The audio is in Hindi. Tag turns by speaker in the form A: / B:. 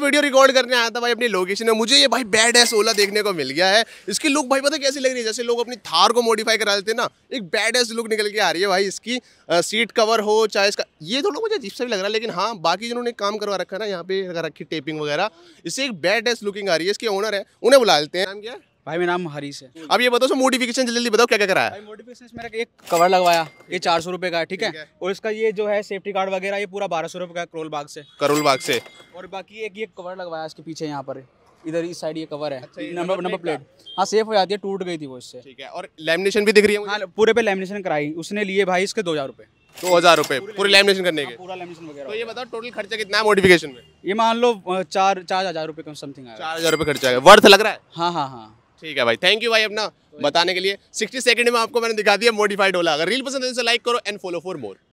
A: वीडियो रिकॉर्ड करने आया था भाई अपनी लोकेशन में मुझे ये भाई बैड एस ओला देखने को मिल गया है इसकी लुक भाई पता कैसी लग रही है जैसे लोग अपनी थार को मॉडिफाई करा देते ना एक बैड एस लुक निकल के आ रही है भाई इसकी आ, सीट कवर हो चाहे इसका ये थोड़ा तो मुझे अजीब सा भी लग रहा है लेकिन हाँ बाकी जिन्होंने काम करवा रखा ना यहाँ पे रखी टेपिंग वगैरह इससे एक बैड एस लुकिंग आ रही है इसकी ओनर है उन्हें बुला लेते हैं क्या भाई मेरा नाम हरीश है अब ये बताओ सो मोडिफिकेशन जल्दी बताओ क्या क्या कराया मोडिफिकेशन मेरा एक कवर लगवाया ये चार सौ रुपए का है ठीक है और इसका ये जो है सेफ्टी गार्ड वगैरह ये पूरा बारह सौ रुपए का करोल बाग से
B: करोल बाग से
A: और बाकी एक ये कवर लगवाया इसके पीछे यहाँ पर इधर इस साइड ये कवर है नंबर नंबर प्लेट हाँ सेफ हो जाती है टूट गई थी वो इससे ठीक है और लेमिनेशन भी दिख रही है हाँ पूरे पे लेमिनेशन कराई उसने लिए भाई इसके दो हज़ार रुपये दो हज़ार रुपये पूरे लेमिनेशन करने के हाँ, पूरा लेमिनेशन वगैरह तो ये बताओ टोटल खर्चा कितना है मोडिफिकेशन में ये मान लो चार चार हज़ार रुपये समथिंग आया चार हज़ार रुपये खर्चा है वर्थ लग रहा है हाँ हाँ हाँ ठीक है भाई थैंक यू भाई अपना बताने के लिए सिक्सटी सेकंड में आपको मैंने दिखा दिया मॉडिफाइड होला अगर रील पसंद है तो लाइक करो एंड फॉलो फॉर मोर